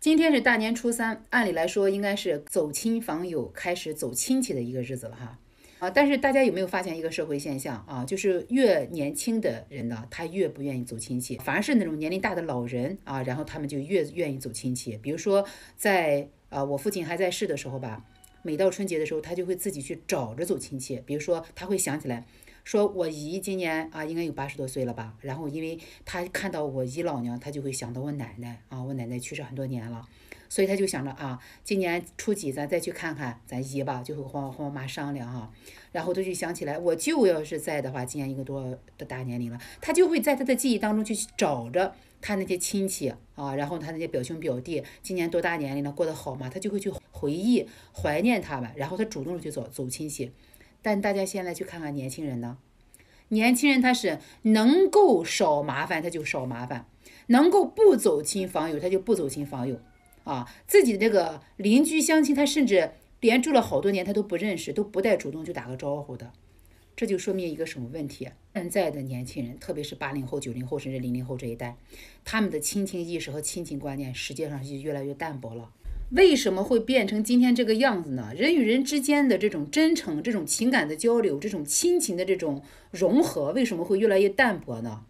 今天是大年初三，按理来说应该是走亲访友、开始走亲戚的一个日子了哈。啊，但是大家有没有发现一个社会现象啊？就是越年轻的人呢，他越不愿意走亲戚，反而是那种年龄大的老人啊，然后他们就越愿意走亲戚。比如说，在啊我父亲还在世的时候吧，每到春节的时候，他就会自己去找着走亲戚。比如说，他会想起来。说，我姨今年啊，应该有八十多岁了吧？然后，因为他看到我姨老娘，他就会想到我奶奶啊，我奶奶去世很多年了，所以他就想着啊，今年初几咱再去看看咱姨吧，就和和和我妈商量啊，然后他就想起来，我舅要是在的话，今年一个多的大年龄了？他就会在他的记忆当中去找着他那些亲戚啊，然后他那些表兄表弟今年多大年龄了，过得好吗？他就会去回忆怀念他们，然后他主动的去走走亲戚。但大家现在去看看年轻人呢，年轻人他是能够少麻烦他就少麻烦，能够不走亲访友他就不走亲访友啊，自己的个邻居相亲他甚至连住了好多年他都不认识，都不带主动就打个招呼的，这就说明一个什么问题？现在的年轻人，特别是八零后、九零后，甚至零零后这一代，他们的亲情意识和亲情观念实际上是越来越淡薄了。为什么会变成今天这个样子呢？人与人之间的这种真诚、这种情感的交流、这种亲情的这种融合，为什么会越来越淡薄呢？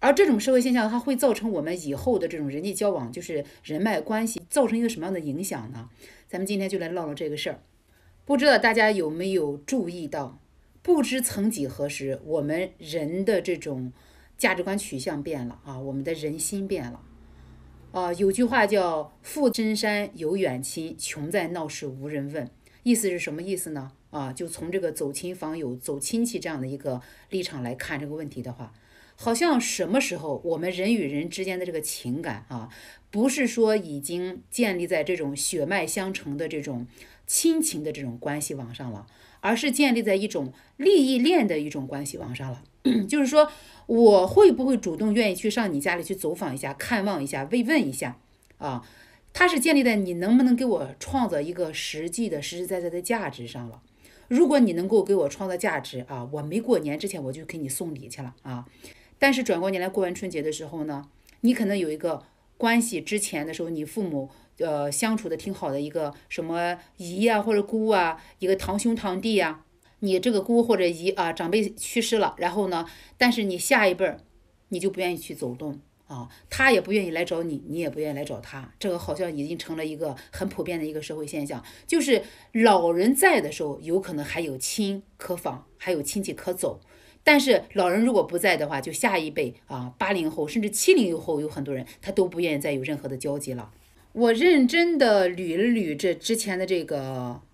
而这种社会现象，它会造成我们以后的这种人际交往，就是人脉关系，造成一个什么样的影响呢？咱们今天就来唠唠这个事儿。不知道大家有没有注意到，不知曾几何时，我们人的这种价值观取向变了啊，我们的人心变了。啊，有句话叫“富深山有远亲，穷在闹市无人问”，意思是什么意思呢？啊，就从这个走亲访友、走亲戚这样的一个立场来看这个问题的话，好像什么时候我们人与人之间的这个情感啊，不是说已经建立在这种血脉相承的这种亲情的这种关系网上了。而是建立在一种利益链的一种关系网上了，就是说我会不会主动愿意去上你家里去走访一下、看望一下、慰问一下啊？它是建立在你能不能给我创造一个实际的、实实在在的价值上了。如果你能够给我创造价值啊，我没过年之前我就给你送礼去了啊。但是转过年来过完春节的时候呢，你可能有一个关系之前的时候，你父母。呃，相处的挺好的一个什么姨啊，或者姑啊，一个堂兄堂弟呀。你这个姑或者姨啊，长辈去世了，然后呢，但是你下一辈儿，你就不愿意去走动啊，他也不愿意来找你，你也不愿意来找他。这个好像已经成了一个很普遍的一个社会现象，就是老人在的时候，有可能还有亲可访，还有亲戚可走。但是老人如果不在的话，就下一辈啊，八零后甚至七零后有很多人，他都不愿意再有任何的交集了。我认真的捋了捋这之前的这个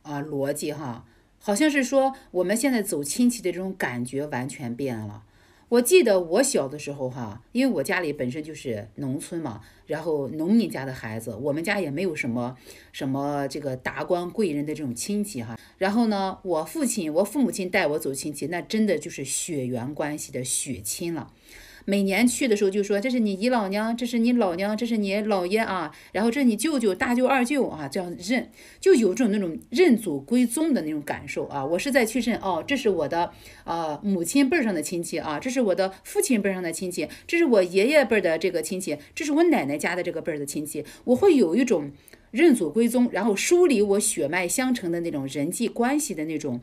啊逻辑哈，好像是说我们现在走亲戚的这种感觉完全变了。我记得我小的时候哈，因为我家里本身就是农村嘛，然后农民家的孩子，我们家也没有什么什么这个达官贵人的这种亲戚哈。然后呢，我父亲、我父母亲带我走亲戚，那真的就是血缘关系的血亲了。每年去的时候就说，这是你姨老娘，这是你老娘，这是你姥爷啊，然后这你舅舅、大舅、二舅啊，这样认就有种那种认祖归宗的那种感受啊。我是在去认哦，这是我的呃母亲辈上的亲戚啊，这是我的父亲辈上的亲戚，这是我爷爷辈的这个亲戚，这是我奶奶家的这个辈儿的亲戚，我会有一种认祖归宗，然后梳理我血脉相承的那种人际关系的那种。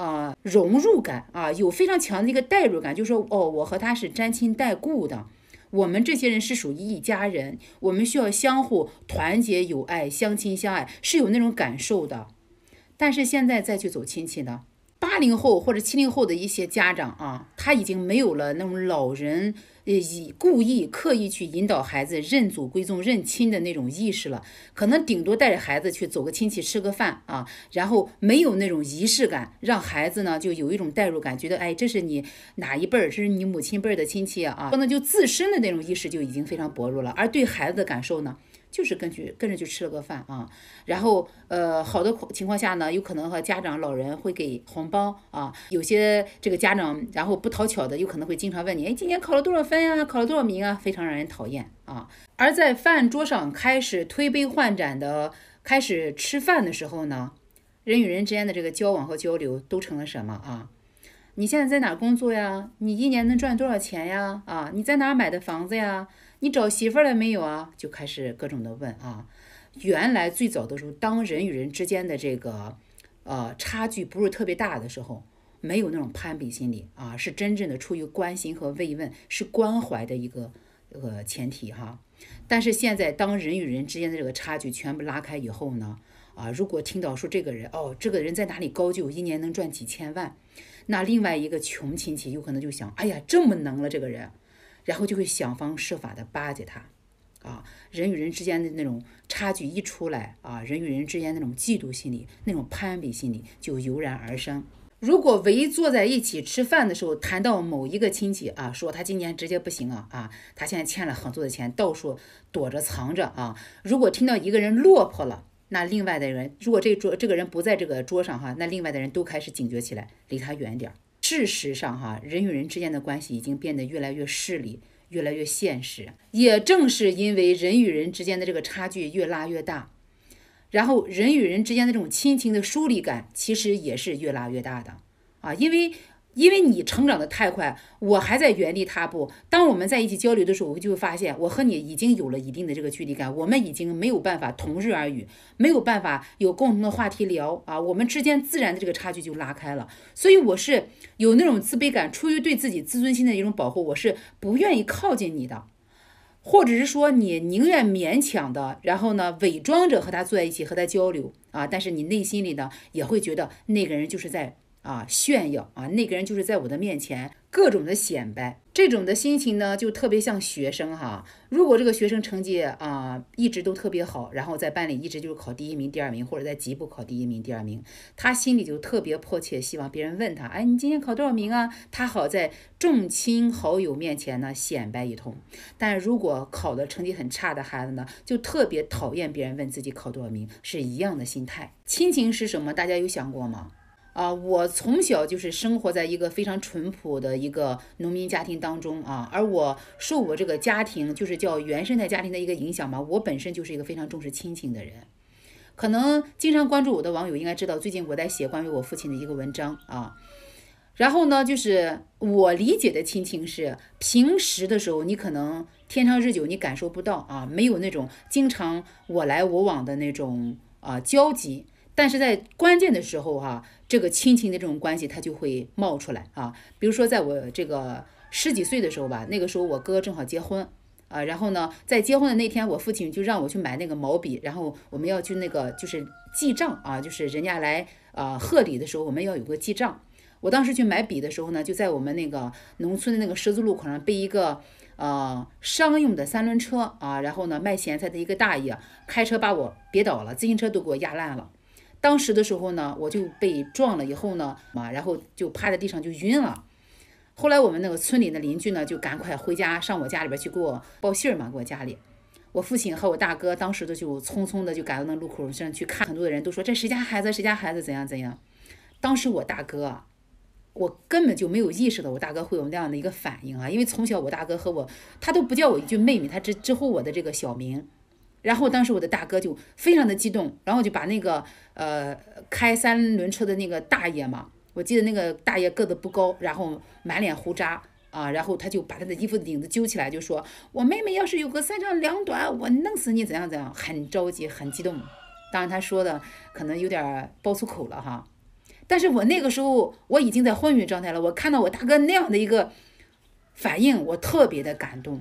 啊，融入感啊，有非常强的一个代入感，就说哦，我和他是沾亲带故的，我们这些人是属于一家人，我们需要相互团结友爱，相亲相爱，是有那种感受的。但是现在再去走亲戚的八零后或者七零后的一些家长啊，他已经没有了那种老人。呃，以故意刻意去引导孩子认祖归宗、认亲的那种意识了，可能顶多带着孩子去走个亲戚、吃个饭啊，然后没有那种仪式感，让孩子呢就有一种代入感，觉得哎，这是你哪一辈儿，这是你母亲辈儿的亲戚啊，可能就自身的那种意识就已经非常薄弱了，而对孩子的感受呢？就是根据跟着去吃了个饭啊，然后呃好的情况下呢，有可能和家长老人会给红包啊，有些这个家长然后不讨巧的，有可能会经常问你，哎，今年考了多少分啊，考了多少名啊，非常让人讨厌啊。而在饭桌上开始推杯换盏的开始吃饭的时候呢，人与人之间的这个交往和交流都成了什么啊？你现在在哪工作呀？你一年能赚多少钱呀？啊，你在哪买的房子呀？你找媳妇儿了没有啊？就开始各种的问啊。原来最早的时候，当人与人之间的这个呃差距不是特别大的时候，没有那种攀比心理啊，是真正的出于关心和慰问，是关怀的一个呃前提哈。但是现在，当人与人之间的这个差距全部拉开以后呢，啊，如果听到说这个人哦，这个人在哪里高就，一年能赚几千万，那另外一个穷亲戚有可能就想，哎呀，这么能了这个人。然后就会想方设法的巴结他，啊，人与人之间的那种差距一出来啊，人与人之间那种嫉妒心理、那种攀比心理就油然而生。如果围坐在一起吃饭的时候谈到某一个亲戚啊，说他今年直接不行啊，啊，他现在欠了很多的钱，到处躲着藏着啊。如果听到一个人落魄了，那另外的人如果这桌这个人不在这个桌上哈，那另外的人都开始警觉起来，离他远点儿。事实上，哈，人与人之间的关系已经变得越来越势利，越来越现实。也正是因为人与人之间的这个差距越拉越大，然后人与人之间的这种亲情的疏离感，其实也是越拉越大的啊，因为。因为你成长得太快，我还在原地踏步。当我们在一起交流的时候，我就会发现我和你已经有了一定的这个距离感，我们已经没有办法同日而语，没有办法有共同的话题聊啊，我们之间自然的这个差距就拉开了。所以我是有那种自卑感，出于对自己自尊心的一种保护，我是不愿意靠近你的，或者是说你宁愿勉强的，然后呢伪装着和他坐在一起和他交流啊，但是你内心里呢也会觉得那个人就是在。啊，炫耀啊，那个人就是在我的面前各种的显摆，这种的心情呢，就特别像学生哈。如果这个学生成绩啊一直都特别好，然后在班里一直就是考第一名、第二名，或者在级部考第一名、第二名，他心里就特别迫切希望别人问他，哎，你今天考多少名啊？他好在众亲好友面前呢显摆一通。但如果考的成绩很差的孩子呢，就特别讨厌别人问自己考多少名，是一样的心态。亲情是什么？大家有想过吗？啊，我从小就是生活在一个非常淳朴的一个农民家庭当中啊，而我受我这个家庭就是叫原生态家庭的一个影响嘛，我本身就是一个非常重视亲情的人。可能经常关注我的网友应该知道，最近我在写关于我父亲的一个文章啊。然后呢，就是我理解的亲情是平时的时候，你可能天长日久你感受不到啊，没有那种经常我来我往的那种啊交集，但是在关键的时候哈。这个亲情的这种关系，它就会冒出来啊。比如说，在我这个十几岁的时候吧，那个时候我哥正好结婚啊，然后呢，在结婚的那天，我父亲就让我去买那个毛笔，然后我们要去那个就是记账啊，就是人家来啊贺礼的时候，我们要有个记账。我当时去买笔的时候呢，就在我们那个农村的那个十字路口上，被一个呃商用的三轮车啊，然后呢卖咸菜的一个大爷开车把我别倒了，自行车都给我压烂了。当时的时候呢，我就被撞了以后呢，嘛，然后就趴在地上就晕了。后来我们那个村里的邻居呢，就赶快回家上我家里边去给我报信儿嘛，给我家里。我父亲和我大哥当时的就匆匆的就赶到那路口上去看，很多的人都说这谁家孩子谁家孩子怎样怎样。当时我大哥，我根本就没有意识到我大哥会有那样的一个反应啊，因为从小我大哥和我，他都不叫我一句妹妹，他只直呼我的这个小名。然后当时我的大哥就非常的激动，然后就把那个呃开三轮车的那个大爷嘛，我记得那个大爷个子不高，然后满脸胡渣啊，然后他就把他的衣服领子揪起来，就说：“我妹妹要是有个三长两短，我弄死你怎样怎样，很着急很激动。”当然他说的可能有点爆粗口了哈，但是我那个时候我已经在昏迷状态了，我看到我大哥那样的一个反应，我特别的感动。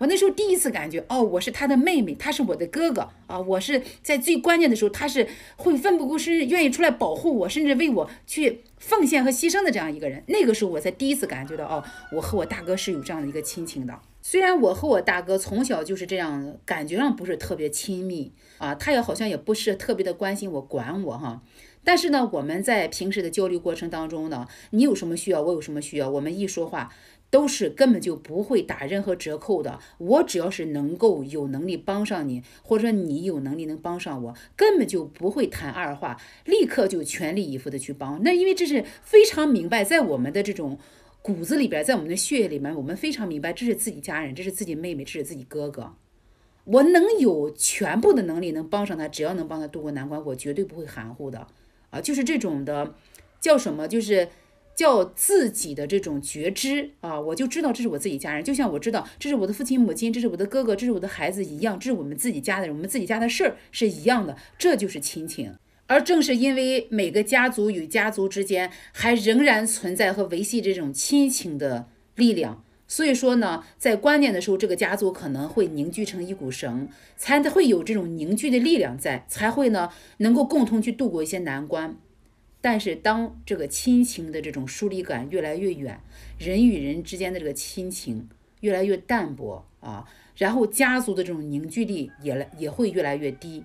我那时候第一次感觉，哦，我是他的妹妹，他是我的哥哥，啊，我是在最关键的时候，他是会奋不顾身、愿意出来保护我，甚至为我去奉献和牺牲的这样一个人。那个时候我才第一次感觉到，哦，我和我大哥是有这样的一个亲情的。虽然我和我大哥从小就是这样，感觉上不是特别亲密啊，他也好像也不是特别的关心我、管我哈，但是呢，我们在平时的交流过程当中呢，你有什么需要，我有什么需要，我们一说话。都是根本就不会打任何折扣的。我只要是能够有能力帮上你，或者说你有能力能帮上我，根本就不会谈二话，立刻就全力以赴的去帮。那因为这是非常明白，在我们的这种骨子里边，在我们的血液里面，我们非常明白，这是自己家人，这是自己妹妹，这是自己哥哥。我能有全部的能力能帮上他，只要能帮他渡过难关，我绝对不会含糊的。啊，就是这种的，叫什么？就是。叫自己的这种觉知啊，我就知道这是我自己家人，就像我知道这是我的父亲、母亲，这是我的哥哥，这是我的孩子一样，这是我们自己家的人，我们自己家的事儿是一样的，这就是亲情。而正是因为每个家族与家族之间还仍然存在和维系这种亲情的力量，所以说呢，在关键的时候，这个家族可能会凝聚成一股绳，才会有这种凝聚的力量在，才会呢能够共同去度过一些难关。但是，当这个亲情的这种疏离感越来越远，人与人之间的这个亲情越来越淡薄啊，然后家族的这种凝聚力也来也会越来越低。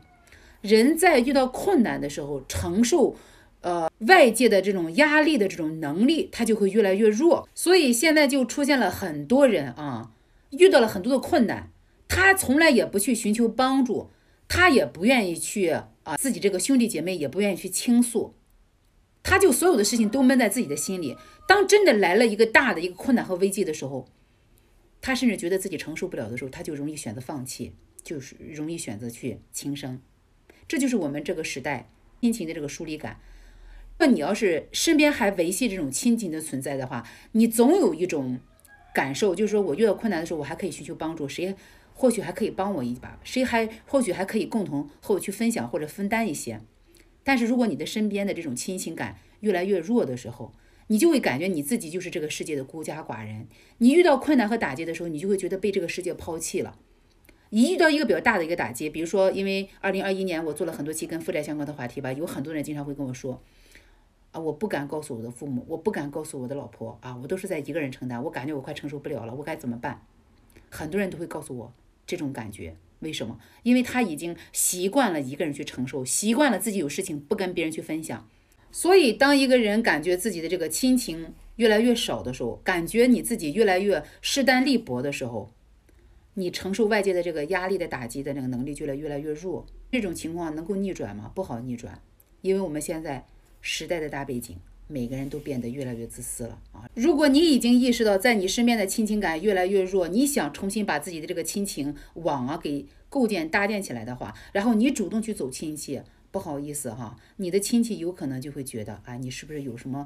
人在遇到困难的时候，承受呃外界的这种压力的这种能力，他就会越来越弱。所以现在就出现了很多人啊，遇到了很多的困难，他从来也不去寻求帮助，他也不愿意去啊，自己这个兄弟姐妹也不愿意去倾诉。他就所有的事情都闷在自己的心里，当真的来了一个大的一个困难和危机的时候，他甚至觉得自己承受不了的时候，他就容易选择放弃，就是容易选择去轻生。这就是我们这个时代亲情的这个疏离感。那你要是身边还维系这种亲情的存在的话，你总有一种感受，就是说我遇到困难的时候，我还可以寻求帮助，谁或许还可以帮我一把，谁还或许还可以共同和我去分享或者分担一些。但是，如果你的身边的这种亲情感越来越弱的时候，你就会感觉你自己就是这个世界的孤家寡人。你遇到困难和打击的时候，你就会觉得被这个世界抛弃了。一遇到一个比较大的一个打击，比如说，因为2021年我做了很多期跟负债相关的话题吧，有很多人经常会跟我说：“啊，我不敢告诉我的父母，我不敢告诉我的老婆啊，我都是在一个人承担，我感觉我快承受不了了，我该怎么办？”很多人都会告诉我这种感觉。为什么？因为他已经习惯了一个人去承受，习惯了自己有事情不跟别人去分享。所以，当一个人感觉自己的这个亲情越来越少的时候，感觉你自己越来越势单力薄的时候，你承受外界的这个压力的打击的那个能力就来越来越弱。这种情况能够逆转吗？不好逆转，因为我们现在时代的大背景。每个人都变得越来越自私了啊！如果你已经意识到在你身边的亲情感越来越弱，你想重新把自己的这个亲情网啊给构建搭建起来的话，然后你主动去走亲戚，不好意思哈，你的亲戚有可能就会觉得啊，你是不是有什么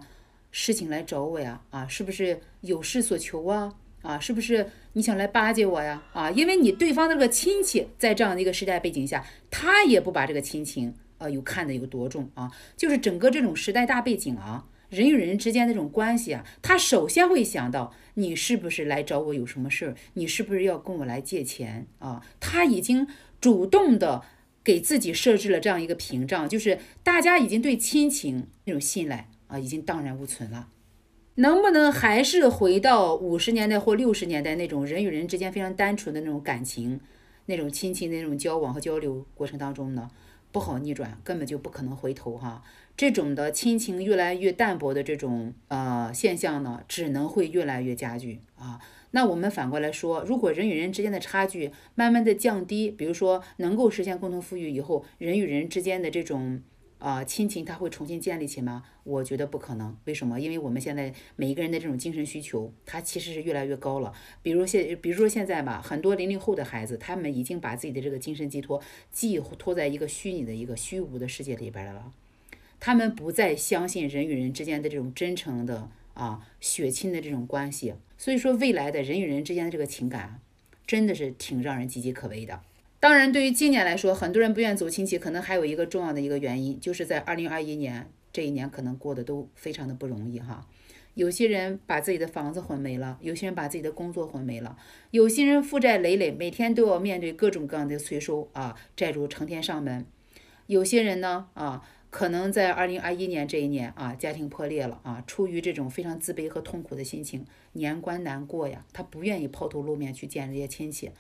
事情来找我呀？啊，是不是有事所求啊？啊，是不是你想来巴结我呀？啊，因为你对方那个亲戚在这样的一个时代背景下，他也不把这个亲情啊，有看得有多重啊，就是整个这种时代大背景啊。人与人之间那种关系啊，他首先会想到你是不是来找我有什么事儿，你是不是要跟我来借钱啊？他已经主动的给自己设置了这样一个屏障，就是大家已经对亲情那种信赖啊，已经荡然无存了。能不能还是回到五十年代或六十年代那种人与人之间非常单纯的那种感情、那种亲情的那种交往和交流过程当中呢？不好逆转，根本就不可能回头哈。这种的亲情越来越淡薄的这种呃现象呢，只能会越来越加剧啊。那我们反过来说，如果人与人之间的差距慢慢的降低，比如说能够实现共同富裕以后，人与人之间的这种。啊，亲情它会重新建立起吗？我觉得不可能。为什么？因为我们现在每一个人的这种精神需求，它其实是越来越高了。比如现，比如说现在吧，很多零零后的孩子，他们已经把自己的这个精神寄托寄托在一个虚拟的一个虚无的世界里边儿了。他们不再相信人与人之间的这种真诚的啊血亲的这种关系。所以说，未来的人与人之间的这个情感，真的是挺让人岌岌可危的。当然，对于今年来说，很多人不愿走亲戚，可能还有一个重要的一个原因，就是在二零二一年这一年，可能过得都非常的不容易哈。有些人把自己的房子混没了，有些人把自己的工作混没了，有些人负债累累，每天都要面对各种各样的催收啊，债主成天上门。有些人呢，啊，可能在二零二一年这一年啊，家庭破裂了啊，出于这种非常自卑和痛苦的心情，年关难过呀，他不愿意抛头露面去见这些亲戚。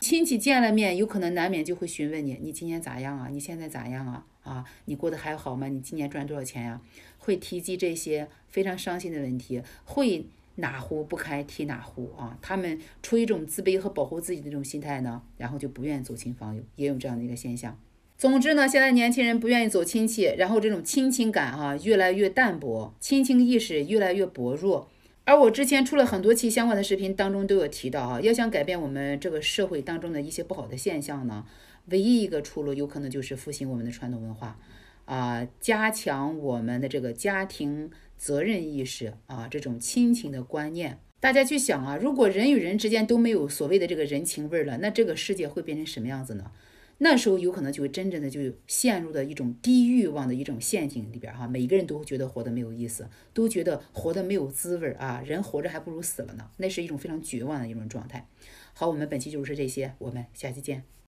亲戚见了面，有可能难免就会询问你，你今年咋样啊？你现在咋样啊？啊，你过得还好吗？你今年赚多少钱呀？会提及这些非常伤心的问题，会哪壶不开提哪壶啊？他们出于一种自卑和保护自己的这种心态呢，然后就不愿意走亲访友，也有这样的一个现象。总之呢，现在年轻人不愿意走亲戚，然后这种亲情感啊越来越淡薄，亲情意识越来越薄弱。而我之前出了很多期相关的视频，当中都有提到啊，要想改变我们这个社会当中的一些不好的现象呢，唯一一个出路，有可能就是复兴我们的传统文化，啊，加强我们的这个家庭责任意识啊，这种亲情的观念。大家去想啊，如果人与人之间都没有所谓的这个人情味了，那这个世界会变成什么样子呢？那时候有可能就会真正的就陷入到一种低欲望的一种陷阱里边哈，每个人都会觉得活得没有意思，都觉得活得没有滋味啊，人活着还不如死了呢，那是一种非常绝望的一种状态。好，我们本期就是这些，我们下期见。